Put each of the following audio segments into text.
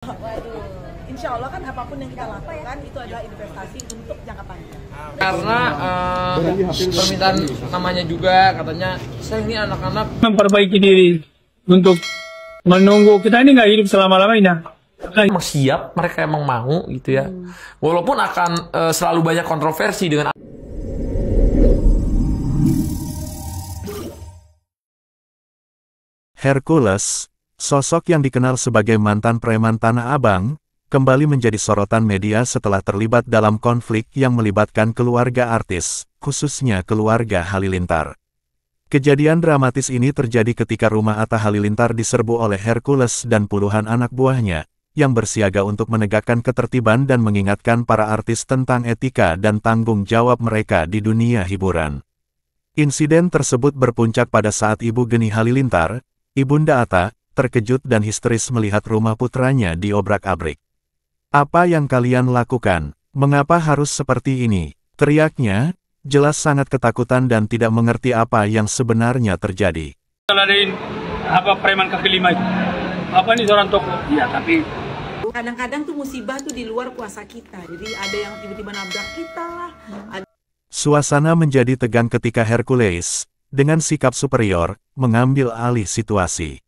Waduh, insya Allah kan apapun yang kita lakukan itu adalah investasi untuk jangka panjang. Karena uh, permintaan namanya juga katanya saya ini anak-anak memperbaiki diri untuk menunggu kita ini nggak hidup selama lamanya. Emang siap, mereka emang mau gitu ya. Hmm. Walaupun akan uh, selalu banyak kontroversi dengan Hercules Sosok yang dikenal sebagai mantan preman Tanah Abang, kembali menjadi sorotan media setelah terlibat dalam konflik yang melibatkan keluarga artis, khususnya keluarga Halilintar. Kejadian dramatis ini terjadi ketika rumah Atta Halilintar diserbu oleh Hercules dan puluhan anak buahnya, yang bersiaga untuk menegakkan ketertiban dan mengingatkan para artis tentang etika dan tanggung jawab mereka di dunia hiburan. Insiden tersebut berpuncak pada saat Ibu Geni Halilintar, Ibunda Atta, terkejut dan histeris melihat rumah putranya diobrak-abrik. Apa yang kalian lakukan? Mengapa harus seperti ini? Teriaknya, jelas sangat ketakutan dan tidak mengerti apa yang sebenarnya terjadi. Adain apa preman kaki lima itu? Apa ini seorang toko? Iya, tapi kadang-kadang tuh musibah tuh di luar kuasa kita. Jadi ada yang tiba-tiba nabrak kita lah. Ada... Suasana menjadi tegang ketika Hercules, dengan sikap superior, mengambil alih situasi.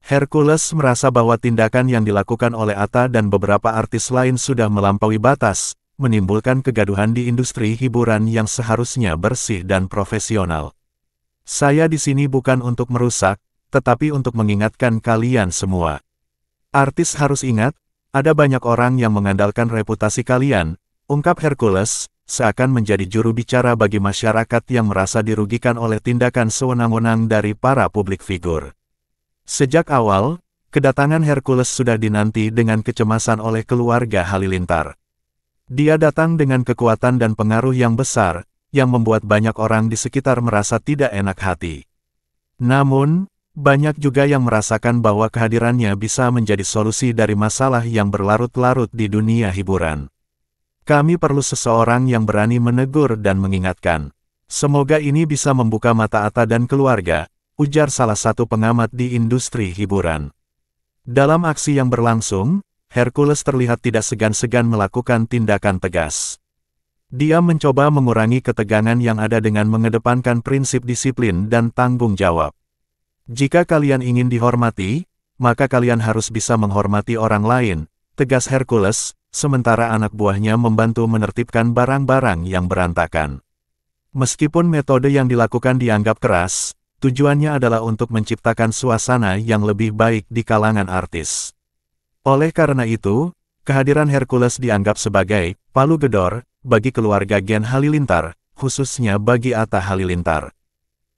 Hercules merasa bahwa tindakan yang dilakukan oleh Atta dan beberapa artis lain sudah melampaui batas, menimbulkan kegaduhan di industri hiburan yang seharusnya bersih dan profesional. Saya di sini bukan untuk merusak, tetapi untuk mengingatkan kalian semua. Artis harus ingat, ada banyak orang yang mengandalkan reputasi kalian, ungkap Hercules, seakan menjadi juru bicara bagi masyarakat yang merasa dirugikan oleh tindakan sewenang-wenang dari para publik figur. Sejak awal, kedatangan Hercules sudah dinanti dengan kecemasan oleh keluarga Halilintar. Dia datang dengan kekuatan dan pengaruh yang besar, yang membuat banyak orang di sekitar merasa tidak enak hati. Namun, banyak juga yang merasakan bahwa kehadirannya bisa menjadi solusi dari masalah yang berlarut-larut di dunia hiburan. Kami perlu seseorang yang berani menegur dan mengingatkan. Semoga ini bisa membuka mata Ata dan keluarga, ujar salah satu pengamat di industri hiburan. Dalam aksi yang berlangsung, Hercules terlihat tidak segan-segan melakukan tindakan tegas. Dia mencoba mengurangi ketegangan yang ada dengan mengedepankan prinsip disiplin dan tanggung jawab. Jika kalian ingin dihormati, maka kalian harus bisa menghormati orang lain, tegas Hercules, sementara anak buahnya membantu menertibkan barang-barang yang berantakan. Meskipun metode yang dilakukan dianggap keras, tujuannya adalah untuk menciptakan suasana yang lebih baik di kalangan artis. Oleh karena itu, kehadiran Hercules dianggap sebagai palu gedor bagi keluarga Gen Halilintar, khususnya bagi Atta Halilintar.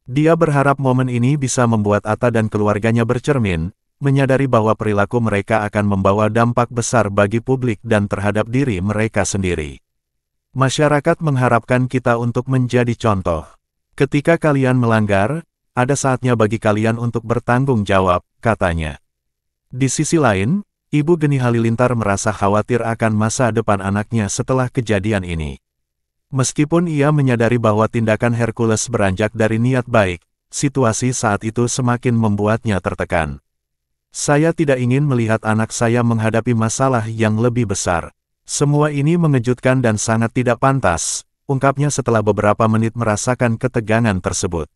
Dia berharap momen ini bisa membuat Atta dan keluarganya bercermin, menyadari bahwa perilaku mereka akan membawa dampak besar bagi publik dan terhadap diri mereka sendiri. Masyarakat mengharapkan kita untuk menjadi contoh. Ketika kalian melanggar, ada saatnya bagi kalian untuk bertanggung jawab, katanya. Di sisi lain, Ibu Geni Halilintar merasa khawatir akan masa depan anaknya setelah kejadian ini. Meskipun ia menyadari bahwa tindakan Hercules beranjak dari niat baik, situasi saat itu semakin membuatnya tertekan. Saya tidak ingin melihat anak saya menghadapi masalah yang lebih besar. Semua ini mengejutkan dan sangat tidak pantas, ungkapnya setelah beberapa menit merasakan ketegangan tersebut.